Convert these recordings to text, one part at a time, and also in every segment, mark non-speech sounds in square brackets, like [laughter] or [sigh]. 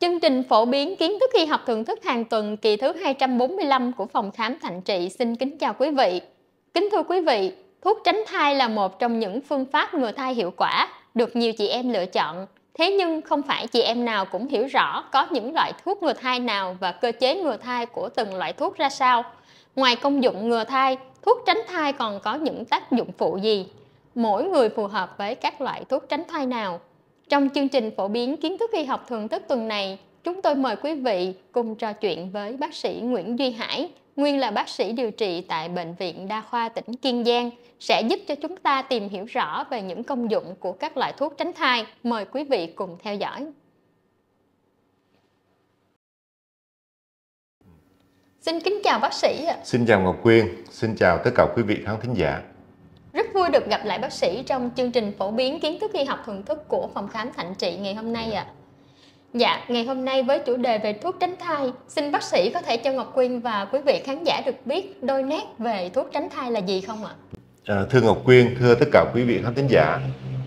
Chương trình phổ biến kiến thức y học thưởng thức hàng tuần kỳ thứ 245 của phòng khám Thạnh Trị xin kính chào quý vị. Kính thưa quý vị, thuốc tránh thai là một trong những phương pháp ngừa thai hiệu quả được nhiều chị em lựa chọn. Thế nhưng không phải chị em nào cũng hiểu rõ có những loại thuốc ngừa thai nào và cơ chế ngừa thai của từng loại thuốc ra sao. Ngoài công dụng ngừa thai, thuốc tránh thai còn có những tác dụng phụ gì? Mỗi người phù hợp với các loại thuốc tránh thai nào? Trong chương trình phổ biến kiến thức y học thường thức tuần này, chúng tôi mời quý vị cùng trò chuyện với bác sĩ Nguyễn Duy Hải, nguyên là bác sĩ điều trị tại Bệnh viện Đa khoa tỉnh Kiên Giang, sẽ giúp cho chúng ta tìm hiểu rõ về những công dụng của các loại thuốc tránh thai. Mời quý vị cùng theo dõi. Xin kính chào bác sĩ ạ. Xin chào Ngọc Quyên, xin chào tất cả quý vị khán thính giả. Rất vui được gặp lại bác sĩ trong chương trình phổ biến kiến thức y học thường thức của phòng khám Thạnh Trị ngày hôm nay ạ. À. Dạ, ngày hôm nay với chủ đề về thuốc tránh thai, xin bác sĩ có thể cho Ngọc Quyên và quý vị khán giả được biết đôi nét về thuốc tránh thai là gì không ạ? À, thưa Ngọc Quyên, thưa tất cả quý vị khán thính giả,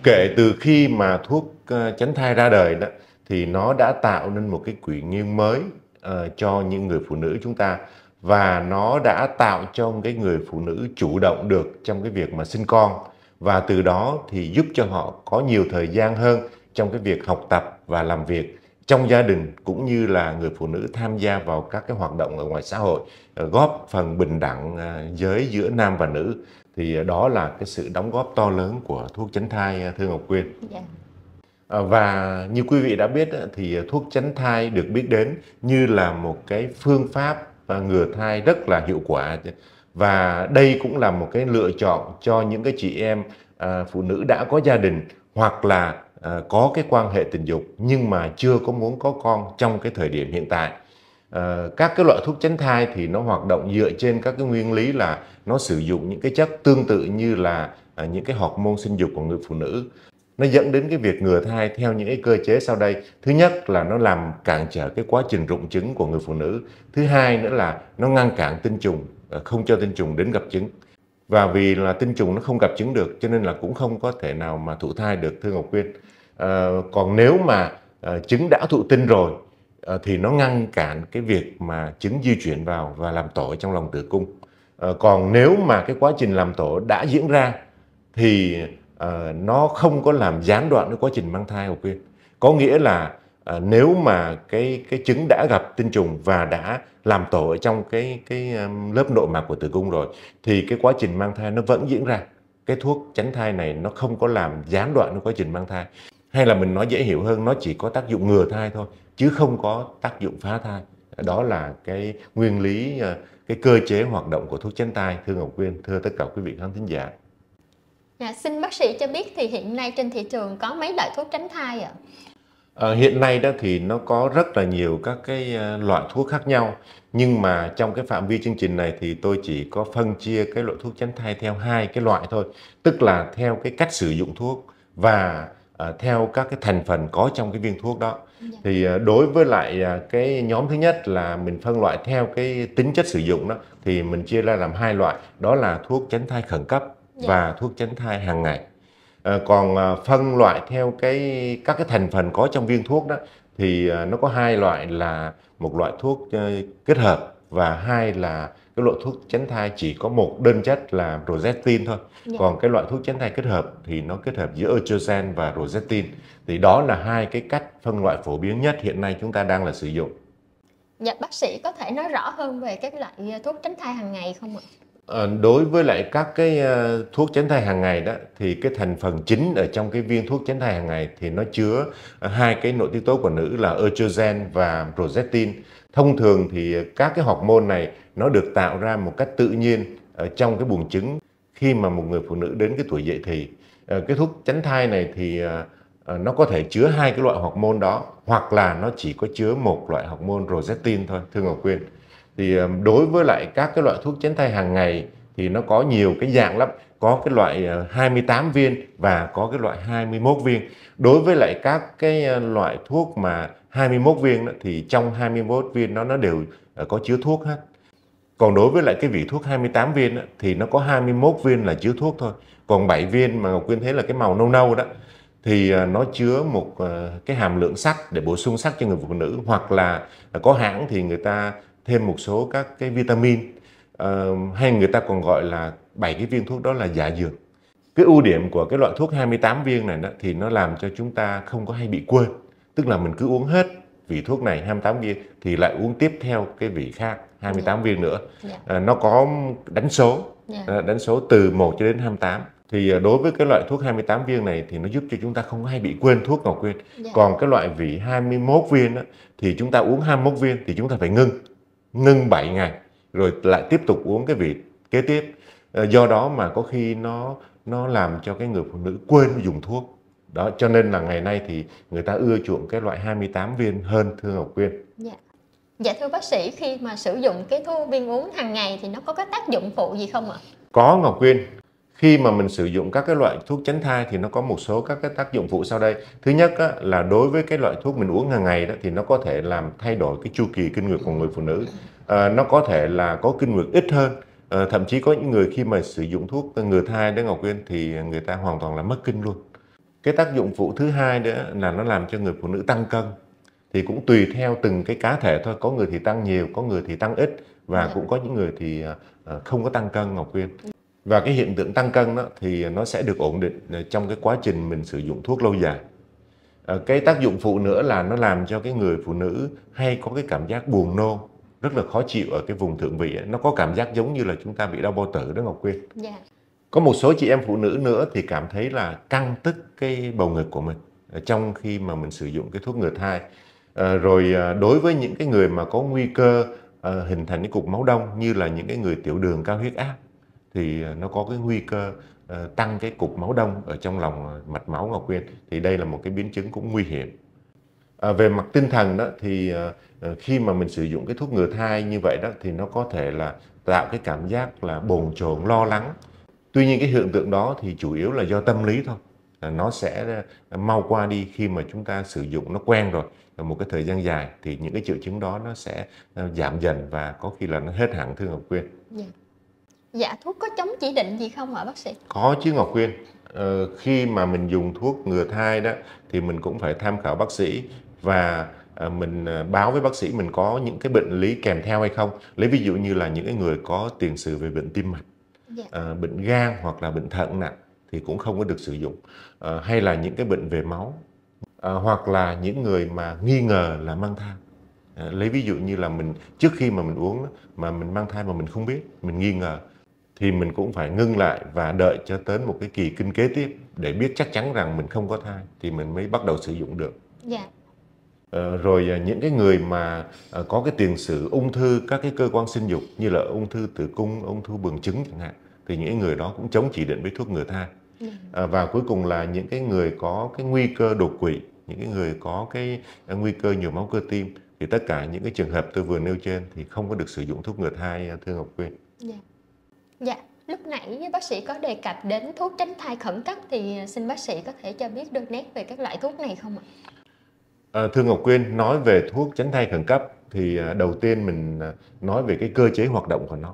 kể từ khi mà thuốc ờ, tránh thai ra đời đó thì nó đã tạo nên một cái quỹ nghiêng mới uh, cho những người phụ nữ chúng ta và nó đã tạo cho cái người phụ nữ chủ động được trong cái việc mà sinh con và từ đó thì giúp cho họ có nhiều thời gian hơn trong cái việc học tập và làm việc trong gia đình cũng như là người phụ nữ tham gia vào các cái hoạt động ở ngoài xã hội ờ, góp phần bình đẳng ờ, giới giữa nam và nữ thì ờ, đó là cái sự đóng góp to lớn của thuốc tránh thai thưa Ngọc Quyên. Yeah. Dạ. Và như quý vị đã biết thì thuốc tránh thai được biết đến như là một cái phương pháp và ngừa thai rất là hiệu quả và đây cũng là một cái lựa chọn cho những cái chị em à, phụ nữ đã có gia đình hoặc là à, có cái quan hệ tình dục nhưng mà chưa có muốn có con trong cái thời điểm hiện tại à, các cái loại thuốc tránh thai thì nó hoạt động dựa trên các cái nguyên lý là nó sử dụng những cái chất tương tự như là à, những cái hormone sinh dục của người phụ nữ nó dẫn đến cái việc ngừa thai theo những cái cơ chế sau đây thứ nhất là nó làm cản trở cái quá trình rụng trứng của người phụ nữ thứ hai nữa là nó ngăn cản tinh trùng à, không cho tinh trùng đến gặp trứng và vì là tinh trùng nó không gặp trứng được cho nên là cũng không có thể nào mà thụ thai được thưa ngọc quyên à, còn nếu mà à, trứng đã thụ tinh rồi à, thì nó ngăn cản cái việc mà trứng di chuyển vào và làm tổ trong lòng tử cung à, còn nếu mà cái quá trình làm tổ đã diễn ra thì Ờ, nó không có làm gián đoạn cái quá trình mang thai của Quyên. Có nghĩa là à, nếu mà cái cái trứng đã gặp tinh trùng và đã làm tổ ở trong cái cái um, lớp nội mạc của tử cung rồi thì cái quá trình mang thai nó vẫn diễn ra cái thuốc tránh thai này nó không có làm gián đoạn cái quá trình mang thai hay là mình nói dễ hiểu hơn nó chỉ có tác dụng ngừa thai thôi chứ không có tác dụng phá thai đó là cái nguyên lý ờ, cái cơ chế hoạt động của thuốc tránh thai thưa ngọc quyên thưa tất cả quý vị khán thính giả Dạ, xin bác sĩ cho biết thì hiện nay trên thị trường có mấy loại thuốc tránh thai ạ? À, hiện nay đó thì nó có rất là nhiều các cái à, loại thuốc khác nhau nhưng mà trong cái phạm vi chương trình này thì tôi chỉ có phân chia cái loại thuốc tránh thai theo hai cái loại thôi tức là theo cái cách sử dụng thuốc và à, theo các cái thành phần có trong cái viên thuốc đó dạ. thì à, đối với lại à, cái nhóm thứ nhất là mình phân loại theo cái tính chất sử dụng đó thì mình chia ra làm hai loại đó là thuốc tránh thai khẩn cấp dạ. và thuốc tránh thai hàng ngày à, còn à, phân loại theo cái các cái thành phần có trong viên thuốc đó thì à, nó có hai loại là một loại thuốc à, kết hợp và hai là cái loại thuốc tránh thai chỉ có một đơn chất là rosettin thôi dạ. còn cái loại thuốc tránh thai kết hợp thì nó kết hợp giữa estrogen và rosettin thì đó là hai cái cách phân loại phổ biến nhất hiện nay chúng ta đang là sử dụng dạ bác sĩ có thể nói rõ hơn về các loại thuốc tránh thai hàng ngày không ạ À, đối với lại các cái uh, thuốc tránh thai hàng ngày đó thì cái thành phần chính ở trong cái viên thuốc tránh thai hàng ngày thì nó chứa uh, hai cái nội tiết tố của nữ là estrogen và progestin. Thông thường thì các cái hormone này nó được tạo ra một cách tự nhiên ở trong cái buồng trứng khi mà một người phụ nữ đến cái tuổi dậy thì. Uh, cái thuốc tránh thai này thì nó có thể chứa hai cái loại hormone đó hoặc là nó chỉ có chứa một loại hormone progestin thôi thưa Ngọc Quyên thì ờ, đối với lại các cái loại thuốc tránh thai hàng ngày thì nó có nhiều cái dạng lắm có cái loại 28 ờ, viên và có cái loại 21 viên đối với lại các cái ờ, loại thuốc mà 21 viên đó, thì trong 21 viên nó nó đều có chứa thuốc hết còn đối với lại cái vị thuốc 28 viên đó, thì nó có 21 viên là chứa thuốc thôi còn 7 viên mà Ngọc Quyên thấy là cái màu nâu nâu đó thì nó chứa một cái hàm lượng sắt để bổ sung sắt cho người phụ nữ hoặc là có hãng thì người ta thêm một số các cái vitamin uh, hay người ta còn gọi là bảy cái viên thuốc đó là giả dược cái ưu điểm của cái loại thuốc 28 viên này đó, thì nó làm cho chúng ta không có hay bị quên tức là mình cứ uống hết vị thuốc này 28 viên thì lại uống tiếp theo cái vị khác 28 yeah. viên nữa yeah. Dạ. à, ờ, nó có đánh số yeah. Dạ. Ờ, đánh số từ 1 cho đến 28 thì đối với cái loại thuốc 28 viên này thì nó giúp cho chúng ta không hay bị quên thuốc ngọc quyên yeah. Dạ. còn cái loại vị 21 viên đó, thì chúng ta uống 21 viên thì chúng ta phải ngưng ngưng 7 ngày rồi lại tiếp tục uống cái vị kế tiếp ờ, do đó mà có khi nó nó làm cho cái người phụ nữ quên dùng thuốc đó cho nên là ngày nay thì người ta ưa chuộng cái loại 28 viên hơn thưa Ngọc Quyên dạ. dạ thưa bác sĩ khi mà sử dụng cái thuốc viên uống hàng ngày thì nó có cái tác dụng phụ gì không ạ có Ngọc Quyên khi mà mình sử dụng các cái loại thuốc tránh thai thì nó có một số các cái tác dụng phụ sau đây thứ nhất á, là đối với cái loại thuốc mình uống hàng ngày đó thì nó có thể làm thay đổi cái chu kỳ kinh nguyệt của người phụ nữ à, nó có thể là có kinh nguyệt ít hơn à, thậm chí có những người khi mà sử dụng thuốc ngừa thai đấy ngọc quyên thì người ta hoàn toàn là mất kinh luôn cái tác dụng phụ thứ hai nữa là nó làm cho người phụ nữ tăng cân thì cũng tùy theo từng cái cá thể thôi có người thì tăng nhiều có người thì tăng ít và cũng có những người thì ờ, không có tăng cân ngọc quyên và cái hiện tượng tăng cân đó, thì nó sẽ được ổn định ờ, trong cái quá trình mình sử dụng thuốc lâu dài ờ, cái tác dụng phụ nữa là nó làm cho cái người phụ nữ hay có cái cảm giác buồn nôn rất là khó chịu ở cái vùng thượng vị ấy. nó có cảm giác giống như là chúng ta bị đau bao tử đó ngọc quyên yeah. Dạ. có một số chị em phụ nữ nữa thì cảm thấy là căng tức cái bầu ngực của mình ờ, trong khi mà mình sử dụng cái thuốc ngừa thai à, rồi đối với những cái người mà có nguy cơ à, hình thành cái cục máu đông như là những cái người tiểu đường cao huyết áp thì ờ, nó có cái nguy cơ ờ, tăng cái cục máu đông ở trong lòng ờ, mạch máu ngọc quyên thì đây là một cái biến chứng cũng nguy hiểm à, về mặt tinh thần đó thì khi mà mình sử dụng cái thuốc ngừa thai như vậy đó thì nó có thể là tạo cái cảm giác là bồn chồn lo lắng tuy nhiên cái hiện tượng đó thì chủ yếu là do tâm lý thôi à, nó sẽ mau qua đi khi mà chúng ta sử dụng nó quen rồi một cái thời gian dài thì những cái triệu chứng đó nó sẽ giảm dần và có khi là nó hết hẳn thưa ngọc quyên yeah. Dạ. Dạ, thuốc có chống chỉ định gì không hả bác sĩ? Có chứ Ngọc Quyên. Ờ, khi mà mình dùng thuốc ngừa thai đó thì mình cũng phải tham khảo bác sĩ và ờ, mình ờ, báo với bác sĩ mình có những cái bệnh lý kèm theo hay không. Lấy ví dụ như là những cái người có tiền sử về bệnh tim mạch, dạ. à, bệnh gan hoặc là bệnh thận nặng thì cũng không có được sử dụng. À, hay là những cái bệnh về máu à, hoặc là những người mà nghi ngờ là mang thai lấy ví dụ như là mình trước khi mà mình uống mà mình mang thai mà mình không biết mình nghi ngờ thì mình cũng phải ngưng lại và đợi cho đến một cái kỳ kinh kế tiếp để biết chắc chắn rằng mình không có thai thì mình mới bắt đầu sử dụng được. Dạ. Ờ, rồi à, những cái người mà à, có cái tiền sử ung thư các cái cơ quan sinh dục như là ung thư tử cung, ung thư buồng trứng chẳng hạn thì những người đó cũng chống chỉ định với thuốc ngừa thai. Yeah. Dạ. À, ờ, và cuối cùng là những cái người có cái nguy cơ đột quỵ, những cái người có cái à, nguy cơ nhiều máu cơ tim thì tất cả những cái trường hợp tôi vừa nêu trên thì không có được sử dụng thuốc ngừa thai thưa Ngọc Quyên. Yeah. Dạ. Dạ, lúc nãy bác sĩ có đề cập đến thuốc tránh thai khẩn cấp thì xin bác sĩ có thể cho biết đôi nét về các loại thuốc này không ạ? À, thưa Ngọc Quyên, nói về thuốc tránh thai khẩn cấp thì à, đầu tiên mình à, nói về cái cơ chế hoạt động của nó.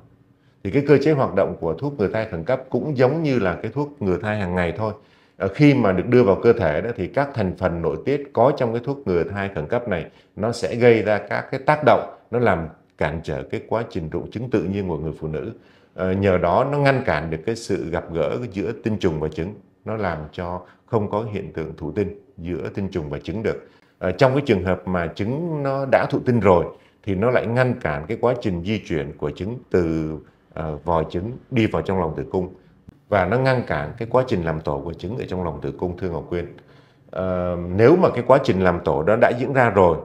Thì cái cơ chế hoạt động của thuốc ngừa thai khẩn cấp cũng giống như là cái thuốc ngừa thai hàng ngày thôi. À, khi mà được đưa vào cơ thể đó thì các thành phần nội tiết có trong cái thuốc ngừa thai khẩn cấp này nó sẽ gây ra các cái tác động, nó làm cản trở cái quá trình rụng trứng tự nhiên của người phụ nữ Ờ, nhờ đó nó ngăn cản được cái sự gặp gỡ giữa tinh trùng và trứng nó làm cho không có hiện tượng thụ tinh giữa tinh trùng và trứng được ở ờ, trong cái trường hợp mà trứng nó đã thụ tinh rồi thì nó lại ngăn cản cái quá trình di chuyển của trứng từ uh, ờ, vòi trứng đi vào trong lòng tử cung và nó ngăn cản cái quá trình làm tổ của trứng ở trong lòng tử cung thưa Ngọc Quyên. À, nếu mà cái quá trình làm tổ đó đã diễn ra rồi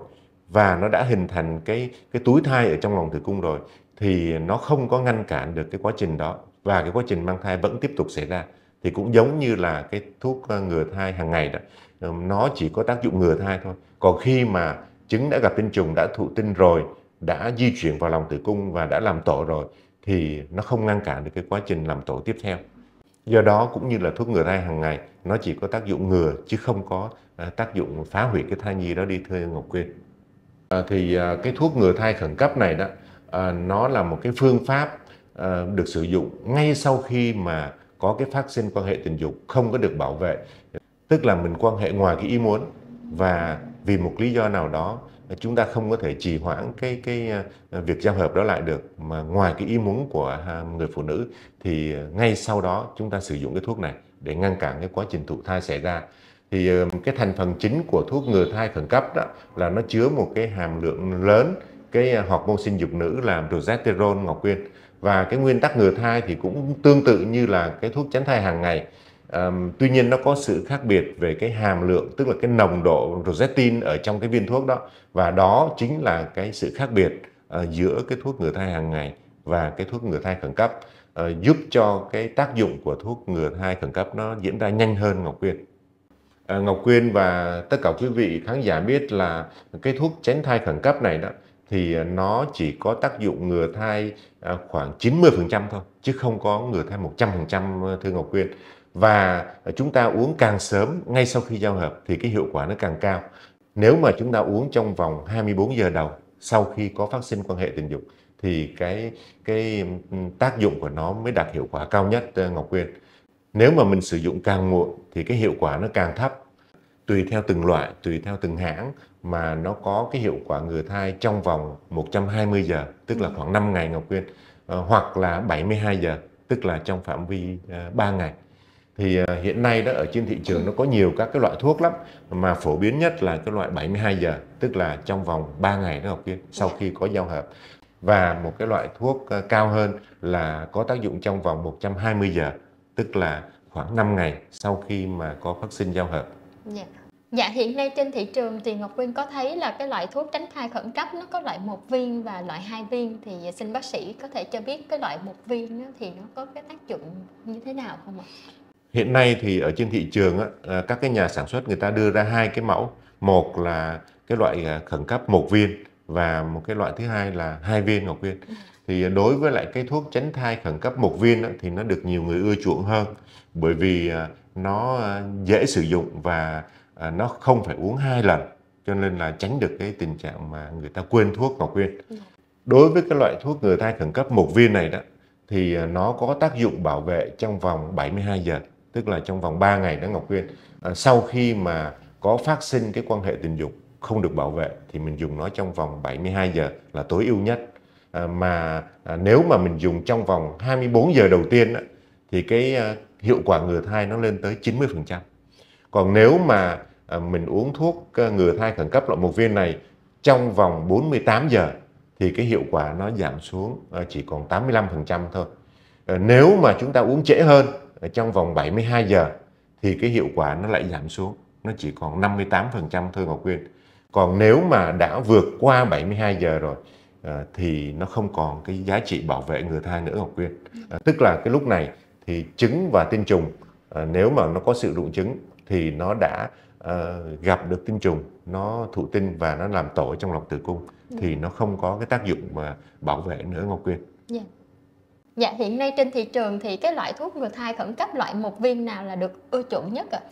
và nó đã hình thành cái cái túi thai ở trong lòng tử cung rồi thì nó không có ngăn cản được cái quá trình đó và cái quá trình mang thai vẫn tiếp tục xảy ra thì cũng giống như là cái thuốc ờ, ngừa thai hàng ngày đó ờ, nó chỉ có tác dụng ngừa thai thôi còn khi mà trứng đã gặp tinh trùng đã thụ tinh rồi đã di chuyển vào lòng tử cung và đã làm tổ rồi thì nó không ngăn cản được cái quá trình làm tổ tiếp theo do đó cũng như là thuốc ngừa thai hàng ngày nó chỉ có tác dụng ngừa chứ không có ờ, tác dụng phá hủy cái thai nhi đó đi thưa ngọc quyên à, thì cái thuốc ngừa thai khẩn cấp này đó Ờ, nó là một cái phương pháp ờ, được sử dụng ngay sau khi mà có cái phát sinh quan hệ tình dục không có được bảo vệ tức là mình quan hệ ngoài cái ý muốn và vì một lý do nào đó chúng ta không có thể trì hoãn cái cái ờ, việc giao hợp đó lại được mà ngoài cái ý muốn của à, người phụ nữ thì ngay sau đó chúng ta sử dụng cái thuốc này để ngăn cản cái quá trình thụ thai xảy ra thì cái thành phần chính của thuốc ngừa thai khẩn cấp đó là nó chứa một cái hàm lượng lớn cái ờ, họp môn sinh dục nữ là progesterone Ngọc Quyên và cái nguyên tắc ngừa thai thì cũng tương tự như là cái thuốc tránh thai hàng ngày um, tuy nhiên nó có sự khác biệt về cái hàm lượng tức là cái nồng độ progestin ở trong cái viên thuốc đó và đó chính là cái sự khác biệt uh, giữa cái thuốc ngừa thai hàng ngày và cái thuốc ngừa thai khẩn cấp uh, giúp cho cái tác dụng của thuốc ngừa thai khẩn cấp nó diễn ra nhanh hơn Ngọc Quyên Ngọc Quyên và tất cả quý vị khán giả biết là cái thuốc tránh thai khẩn cấp này đó thì ờ, nó chỉ có tác dụng ngừa thai ờ, khoảng 90% thôi chứ không có ngừa thai 100% ờ, thưa Ngọc Quyên và chúng ta uống càng sớm ngay sau khi giao hợp thì cái hiệu quả nó càng cao nếu mà chúng ta uống trong vòng 24 giờ đầu sau khi có phát sinh quan hệ tình dục thì cái cái ừ, tác dụng của nó mới đạt hiệu quả cao nhất Ngọc Quyên nếu mà mình sử dụng càng muộn thì cái hiệu quả nó càng thấp tùy theo từng loại, tùy theo từng hãng mà nó có cái hiệu quả ngừa thai trong vòng 120 giờ, tức là ừ. khoảng 5 ngày Ngọc Quyên, ờ, hoặc là 72 giờ, tức là trong phạm vi 3 ờ, ngày. Thì ờ, hiện nay đó ở trên thị trường nó có nhiều các cái loại thuốc lắm mà phổ biến nhất là cái loại 72 giờ, tức là trong vòng 3 ngày đó Ngọc Quyên sau khi có giao hợp. Và một cái loại thuốc cao hơn là có tác dụng trong vòng 120 giờ, tức là khoảng 5 ngày sau khi mà có phát sinh giao hợp. Dạ. Dạ hiện nay trên thị trường thì Ngọc Quyên có thấy là cái loại thuốc tránh thai khẩn cấp nó có loại một viên và loại hai viên thì xin bác sĩ có thể cho biết cái loại một viên đó thì nó có cái tác dụng như thế nào không ạ? Hiện nay thì ở trên thị trường á à, các cái nhà sản xuất người ta đưa ra hai cái mẫu, một là cái loại à, khẩn cấp một viên và một cái loại thứ hai là hai viên Ngọc Quyên. Ừ. Thì đối với lại cái thuốc tránh thai khẩn cấp một viên thì nó được nhiều người ưa chuộng hơn bởi vì à, nó ờ, dễ sử dụng và ờ, nó không phải uống hai lần cho nên là tránh được cái tình trạng mà người ta quên thuốc ngọc quyên ừ. đối với cái loại thuốc ngừa thai khẩn cấp một viên này đó thì ờ, nó có tác dụng bảo vệ trong vòng 72 giờ tức là trong vòng 3 ngày đó Ngọc Quyên sau khi mà có phát sinh cái quan hệ tình dục không được bảo vệ thì mình dùng nó trong vòng 72 giờ là tối ưu nhất mà nếu mà mình dùng trong vòng 24 giờ đầu tiên á, thì cái hiệu quả ngừa thai nó lên tới 90%. Còn nếu mà à, mình uống thuốc ờ, ngừa thai khẩn cấp loại một viên này trong vòng 48 giờ thì cái hiệu quả nó giảm xuống ờ, chỉ còn 85% thôi. Ờ, nếu mà chúng ta uống trễ hơn trong vòng 72 giờ thì cái hiệu quả nó lại giảm xuống, nó chỉ còn 58% thôi Ngọc Quyên. Còn nếu mà đã vượt qua 72 giờ rồi thì nó không còn cái giá trị bảo vệ ngừa thai nữa Ngọc Quyên. Tức là cái lúc này thì trứng và tinh trùng ờ, nếu mà nó có sự đụng trứng thì nó đã à, gặp được tinh trùng nó thụ tinh và nó làm tổ trong lòng tử cung yeah. Dạ. thì nó không có cái tác dụng mà bảo vệ nữa Ngọc Quyên. Yeah. Dạ. dạ hiện nay trên thị trường thì cái loại thuốc ngừa thai khẩn cấp loại một viên nào là được ưa chuộng nhất ạ? À?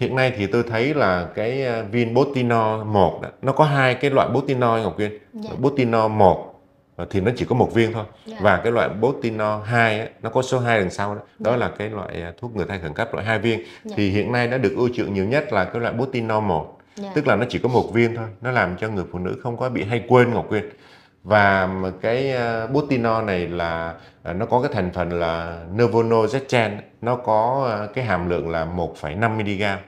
Hiện nay thì tôi thấy là cái ờ, viên botinol 1 đó, nó có hai cái loại botinol Ngọc Quyên. Dạ. Botinol 1 Ờ, thì nó chỉ có một viên thôi yeah. Dạ. và cái loại Botino 2 ấy, nó có số 2 đằng sau đó, đó dạ. là cái loại à, thuốc ngừa thai khẩn cấp loại hai viên yeah. Dạ. thì hiện nay nó được ưa chuộng nhiều nhất là cái loại Botino 1 yeah. tức là nó chỉ có một viên thôi nó làm cho người phụ nữ không có bị hay quên ngọc quên và cái à, Botino này là à, nó có cái thành phần là Novonozetran nó có cái hàm lượng là 1,5 mg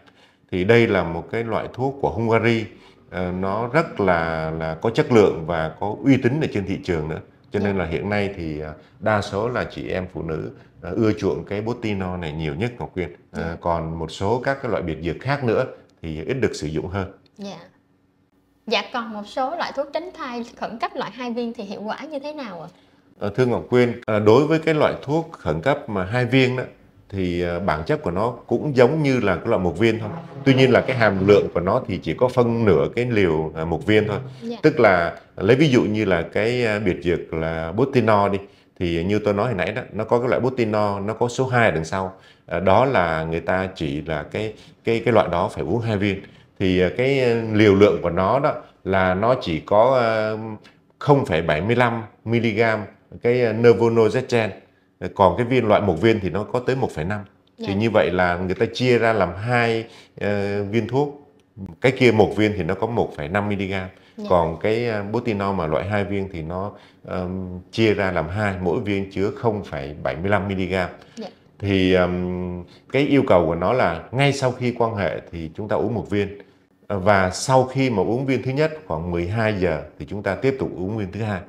thì đây là một cái loại thuốc của Hungary Ờ, nó rất là là có chất lượng và có uy tín ở trên thị trường nữa cho nên dạ. là hiện nay thì à, đa số là chị em phụ nữ à, ưa chuộng cái botino này nhiều nhất ngọc quyên à, còn một số các cái loại biệt dược khác nữa thì ít được sử dụng hơn dạ dạ còn một số loại thuốc tránh thai khẩn cấp loại hai viên thì hiệu quả như thế nào ạ à? thưa ngọc quyên à, đối với cái loại thuốc khẩn cấp mà hai viên đó thì ờ, bản chất của nó cũng giống như là cái loại một viên thôi tuy nhiên là cái hàm lượng của nó thì chỉ có phân nửa cái liều ờ, một viên thôi dạ. tức là lấy ví dụ như là cái ờ, biệt dược là botino đi thì như tôi nói hồi nãy đó nó có cái loại botino nó có số 2 đằng sau đó là người ta chỉ là cái cái cái loại đó phải uống hai viên thì cái liều lượng của nó đó là nó chỉ có 0,75 mg cái novonozetgen Ờ, còn cái viên loại một viên thì nó có tới 1,5 yeah. thì dạ. như vậy là người ta chia ra làm hai uh, viên thuốc cái kia một viên thì nó có 1,5 mg yeah. còn cái ờ, botinol mà loại hai viên thì nó um, chia ra làm hai mỗi viên chứa 0,75 mg yeah. thì um, cái yêu cầu của nó là ngay sau khi quan hệ thì chúng ta uống một viên và sau khi mà uống viên thứ nhất khoảng 12 giờ thì chúng ta tiếp tục uống viên thứ hai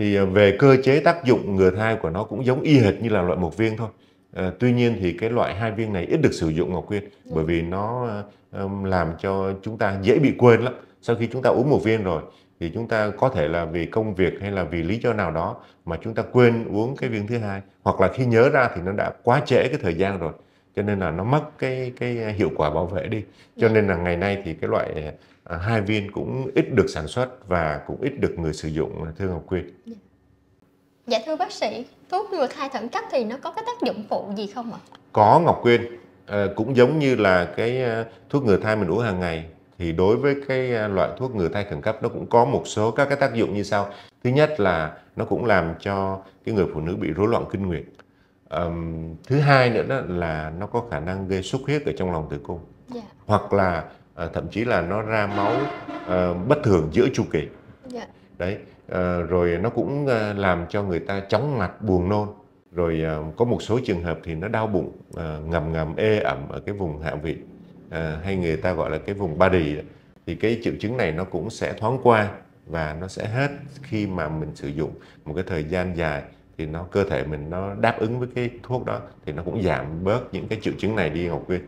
thì ờ, về cơ chế tác dụng ngừa thai của nó cũng giống y hệt như là loại một viên thôi à, tuy nhiên thì cái loại hai viên này ít được sử dụng ngọc quyên dạ. bởi vì nó um, làm cho chúng ta dễ bị quên lắm sau khi chúng ta uống một viên rồi thì chúng ta có thể là vì công việc hay là vì lý do nào đó mà chúng ta quên uống cái viên thứ hai hoặc là khi nhớ ra thì nó đã quá trễ cái thời gian rồi cho nên là nó mất cái cái hiệu quả bảo vệ đi cho dạ. nên là ngày nay thì cái loại à, hai viên cũng ít được sản xuất và cũng ít được người sử dụng thưa Ngọc Quyên Dạ, dạ thưa bác sĩ, thuốc ngừa thai khẩn cấp thì nó có cái tác dụng phụ gì không ạ? Có Ngọc Quyên, ờ, cũng giống như là cái ờ, thuốc ngừa thai mình uống hàng ngày thì đối với cái ờ, loại thuốc ngừa thai khẩn cấp nó cũng có một số các cái tác dụng như sau. Thứ nhất là nó cũng làm cho cái người phụ nữ bị rối loạn kinh nguyệt um, thứ hai nữa đó là nó có khả năng gây xuất huyết ở trong lòng tử cung yeah. Dạ. hoặc là uh, thậm chí là nó ra máu uh, bất thường giữa chu kỳ yeah. Dạ. đấy uh, rồi nó cũng uh, làm cho người ta chóng mặt buồn nôn rồi uh, có một số trường hợp thì nó đau bụng uh, ngầm ngầm ê ẩm ở cái vùng hạ vị uh, hay người ta gọi là cái vùng ba đì thì cái triệu chứng này nó cũng sẽ thoáng qua và nó sẽ hết khi mà mình sử dụng một cái thời gian dài thì nó cơ thể mình nó đáp ứng với cái thuốc đó thì nó cũng giảm bớt những cái triệu chứng này đi Ngọc Quyên.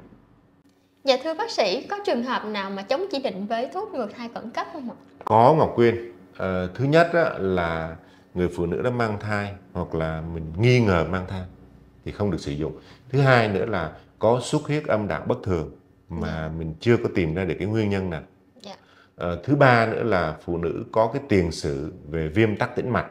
Dạ thưa bác sĩ, có trường hợp nào mà chống chỉ định với thuốc ngừa thai khẩn cấp không ạ? Có Ngọc Quyên. À, thứ nhất á, là người phụ nữ đã mang thai hoặc là mình nghi ngờ mang thai thì không được sử dụng. Thứ hai nữa là có xuất huyết âm đạo bất thường mà dạ. mình chưa có tìm ra được cái nguyên nhân nào. À, thứ ba nữa là phụ nữ có cái tiền sử về viêm tắc tĩnh mạch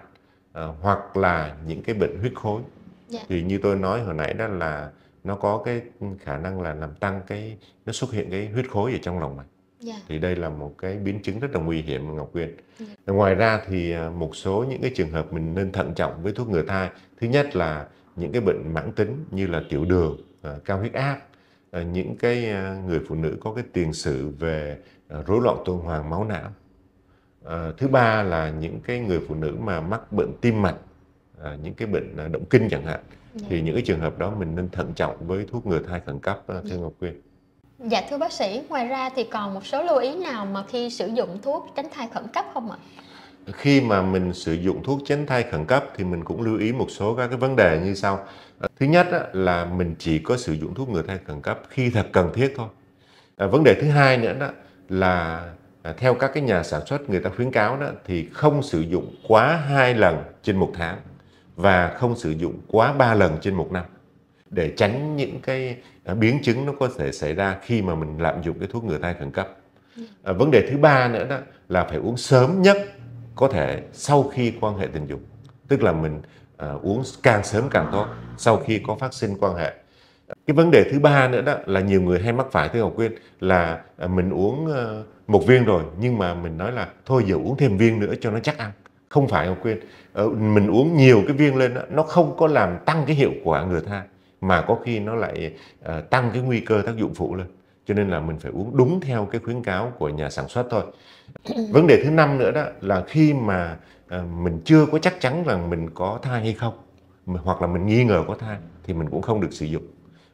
Ờ, hoặc là những cái bệnh huyết khối yeah. Dạ. thì như tôi nói hồi nãy đó là nó có cái khả năng là làm tăng cái nó xuất hiện cái huyết khối ở trong lòng mạch yeah. Dạ. thì đây là một cái biến chứng rất là nguy hiểm Ngọc Quyên yeah. Dạ. ngoài ra thì à, một số những cái trường hợp mình nên thận trọng với thuốc ngừa thai thứ nhất là những cái bệnh mãn tính như là tiểu đường à, cao huyết áp à, những cái người phụ nữ có cái tiền sử về rối loạn tuần hoàn máu não Ờ, thứ ba là những cái người phụ nữ mà mắc bệnh tim mạch à, những cái bệnh ờ, động kinh chẳng hạn dạ. thì những cái trường hợp đó mình nên thận trọng với thuốc ngừa thai khẩn cấp thưa dạ. Ngọc Quyên. Dạ thưa bác sĩ, ngoài ra thì còn một số lưu ý nào mà khi sử dụng thuốc tránh thai khẩn cấp không ạ? Khi mà mình sử dụng thuốc tránh thai khẩn cấp thì mình cũng lưu ý một số các cái vấn đề như sau. Thứ nhất là mình chỉ có sử dụng thuốc ngừa thai khẩn cấp khi thật cần thiết thôi. Vấn đề thứ hai nữa đó là à, theo các cái nhà sản xuất người ta khuyến cáo đó thì không sử dụng quá hai lần trên một tháng và không sử dụng quá ba lần trên một năm để tránh những cái à, biến chứng nó có thể xảy ra khi mà mình lạm dụng cái thuốc ngừa thai khẩn cấp. Ừ. À, vấn đề thứ ba nữa đó là phải uống sớm nhất có thể sau khi quan hệ tình dục, tức là mình à, uống càng sớm càng tốt sau khi có phát sinh quan hệ. Cái vấn đề thứ ba nữa đó là nhiều người hay mắc phải thưa Ngọc Quyên là à, mình uống ờ, một viên rồi nhưng mà mình nói là thôi giờ uống thêm viên nữa cho nó chắc ăn không phải không quên ờ, mình uống nhiều cái viên lên đó, nó không có làm tăng cái hiệu quả ngừa thai mà có khi nó lại uh, tăng cái nguy cơ tác dụng phụ lên cho nên là mình phải uống đúng theo cái khuyến cáo của nhà sản xuất thôi [clears throat] vấn đề thứ năm nữa đó là khi mà uh, mình chưa có chắc chắn rằng mình có thai hay không hoặc là mình nghi ngờ có thai thì mình cũng không được sử dụng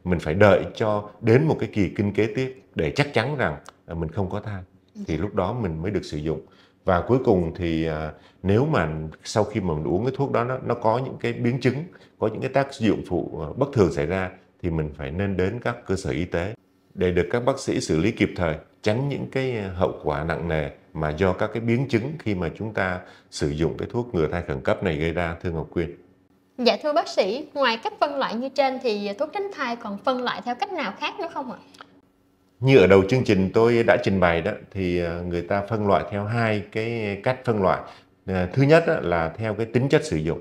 mình phải đợi cho đến một cái kỳ kinh kế tiếp để chắc chắn rằng ờ, mình không có thai thì lúc đó mình mới được sử dụng và cuối cùng thì à, nếu mà sau khi mà mình uống cái thuốc đó nó, nó có những cái biến chứng có những cái tác dụng phụ à, bất thường xảy ra thì mình phải nên đến các cơ sở y tế để được các bác sĩ xử lý kịp thời tránh những cái hậu quả nặng nề mà do các cái biến chứng khi mà chúng ta sử dụng cái thuốc ngừa thai khẩn cấp này gây ra thưa Ngọc Quyên. Dạ thưa bác sĩ, ngoài cách phân loại như trên thì thuốc tránh thai còn phân loại theo cách nào khác nữa không ạ? như ở đầu chương trình tôi đã trình bày đó thì ờ, người ta phân loại theo hai cái cách phân loại ờ, thứ nhất là theo cái tính chất sử dụng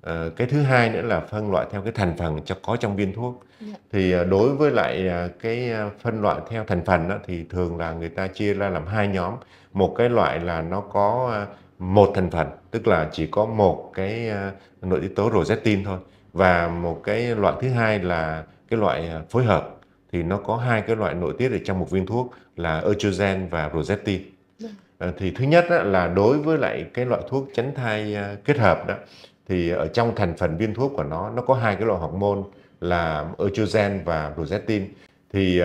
ờ, cái thứ hai nữa là phân loại theo cái thành phần cho có trong viên thuốc dạ. thì đối với lại cái phân loại theo thành phần đó, thì thường là người ta chia ra làm hai nhóm một cái loại là nó có một thành phần tức là chỉ có một cái nội tiết tố rosettin thôi và một cái loại thứ hai là cái loại phối hợp thì nó có hai cái loại nội tiết ở trong một viên thuốc là estrogen và progestin. Dạ. Ờ, thì thứ nhất á, là đối với lại cái loại thuốc tránh thai ờ, kết hợp đó thì ở trong thành phần viên thuốc của nó nó có hai cái loại hormone là estrogen và Progestin thì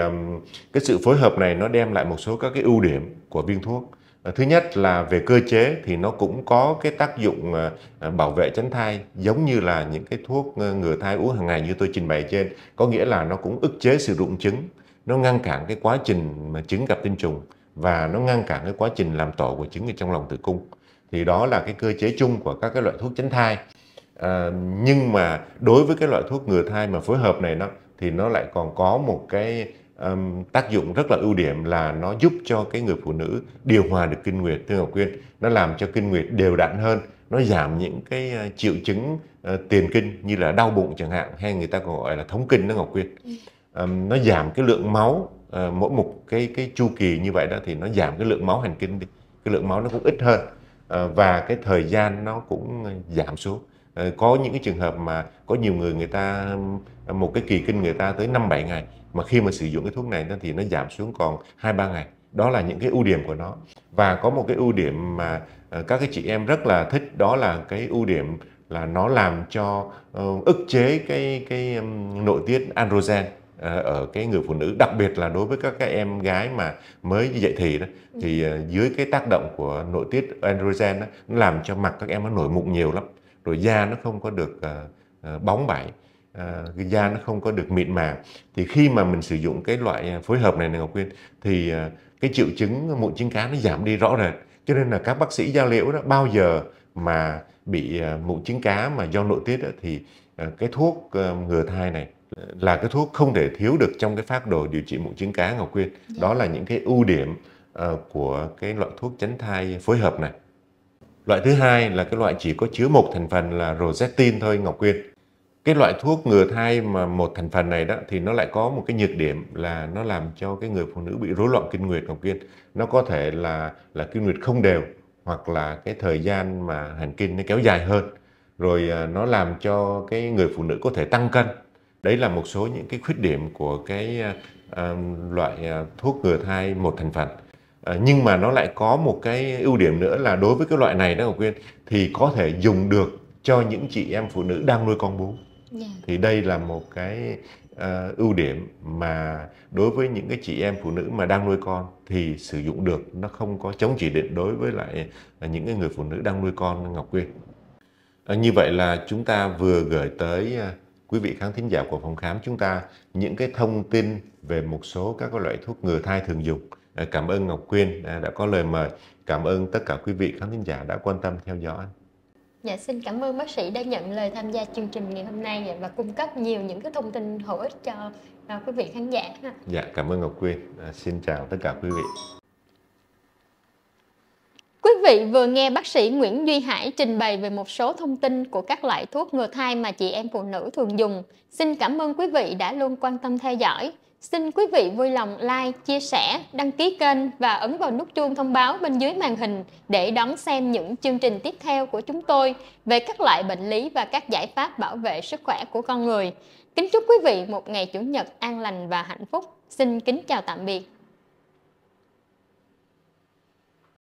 cái sự phối hợp này nó đem lại một số các cái ưu điểm của viên thuốc Ờ, thứ nhất là về cơ chế thì nó cũng có cái tác dụng ờ, ờ, bảo vệ tránh thai giống như là những cái thuốc ngừa thai uống hàng ngày như tôi trình bày trên. Có nghĩa là nó cũng ức chế sự rụng trứng, nó ngăn cản cái quá trình mà trứng gặp tinh trùng và nó ngăn cản cái quá trình làm tổ của trứng ở trong lòng tử cung. Thì đó là cái cơ chế chung của các cái loại thuốc tránh thai. À, nhưng mà đối với cái loại thuốc ngừa thai mà phối hợp này nó thì nó lại còn có một cái um, tác dụng rất là ưu điểm là nó giúp cho cái người phụ nữ điều hòa được kinh nguyệt thưa Ngọc Quyên nó làm cho kinh nguyệt đều đặn hơn nó giảm những cái ờ, triệu chứng uh, tiền kinh như là đau bụng chẳng hạn hay người ta gọi là thống kinh đó Ngọc Quyên um, nó giảm cái lượng máu uh, mỗi một cái cái chu kỳ như vậy đó thì nó giảm cái lượng máu hành kinh đi cái lượng máu nó cũng ít hơn uh, và cái thời gian nó cũng giảm xuống Ờ, có những cái trường hợp mà có nhiều người người ta một cái kỳ kinh người ta tới 5 7 ngày mà khi mà sử dụng cái thuốc này thì nó giảm xuống còn 2 3 ngày. Đó là những cái ưu điểm của nó. Và có một cái ưu điểm mà ờ, các cái chị em rất là thích đó là cái ưu điểm là nó làm cho ờ, ức chế cái cái nội tiết androgen ở cái người phụ nữ đặc biệt là đối với các cái em gái mà mới dậy thì đó thì dưới cái tác động của nội tiết androgen đó, nó làm cho mặt các em nó nổi mụn nhiều lắm rồi da nó không có được uh, bóng bẩy uh, da nó không có được mịn màng thì khi mà mình sử dụng cái loại phối hợp này này Ngọc Quyên thì uh, cái triệu chứng mụn trứng cá nó giảm đi rõ rệt cho nên là các bác sĩ da liễu đó bao giờ mà bị mụn trứng cá mà do nội tiết đó, thì cái thuốc ngừa thai này là cái thuốc không thể thiếu được trong cái phác đồ điều trị mụn trứng cá Ngọc Quyên. Dạ. Đó là những cái ưu điểm của cái loại thuốc tránh thai phối hợp này. Loại thứ hai là cái loại chỉ có chứa một thành phần là rosettin thôi Ngọc Quyên. Cái loại thuốc ngừa thai mà một thành phần này đó thì nó lại có một cái nhược điểm là nó làm cho cái người phụ nữ bị rối loạn kinh nguyệt Ngọc Quyên. Nó có thể là là kinh nguyệt không đều hoặc là cái thời gian mà hành kinh nó kéo dài hơn. Rồi à, nó làm cho cái người phụ nữ có thể tăng cân. Đấy là một số những cái khuyết điểm của cái uh, loại thuốc ngừa thai một thành phần à, nhưng mà nó lại có một cái ưu điểm nữa là đối với cái loại này đó Ngọc Quyên thì có thể dùng được cho những chị em phụ nữ đang nuôi con bú yeah. Dạ. thì đây là một cái uh, ưu điểm mà đối với những cái chị em phụ nữ mà đang nuôi con thì sử dụng được nó không có chống chỉ định đối với lại ờ, những cái người phụ nữ đang nuôi con Ngọc Quyên à, như vậy là chúng ta vừa gửi tới uh, quý vị khán thính giả của phòng khám chúng ta những cái thông tin về một số các loại thuốc ngừa thai thường dùng Ờ, cảm ơn Ngọc Quyên đã có lời mời. Cảm ơn tất cả quý vị khán thính giả đã quan tâm theo dõi. Dạ xin cảm ơn bác sĩ đã nhận lời tham gia chương trình ngày hôm nay và cung cấp nhiều những cái thông tin hữu ích cho quý vị khán giả. Dạ cảm ơn Ngọc Quyên. À, xin chào tất cả quý vị. Quý vị vừa nghe bác sĩ Nguyễn Duy Hải trình bày về một số thông tin của các loại thuốc ngừa thai mà chị em phụ nữ thường dùng. Xin cảm ơn quý vị đã luôn quan tâm theo dõi. Xin quý vị vui lòng like, chia sẻ, đăng ký kênh và ấn vào nút chuông thông báo bên dưới màn hình để đón xem những chương trình tiếp theo của chúng tôi về các loại bệnh lý và các giải pháp bảo vệ sức khỏe của con người. Kính chúc quý vị một ngày Chủ nhật an lành và hạnh phúc. Xin kính chào tạm biệt.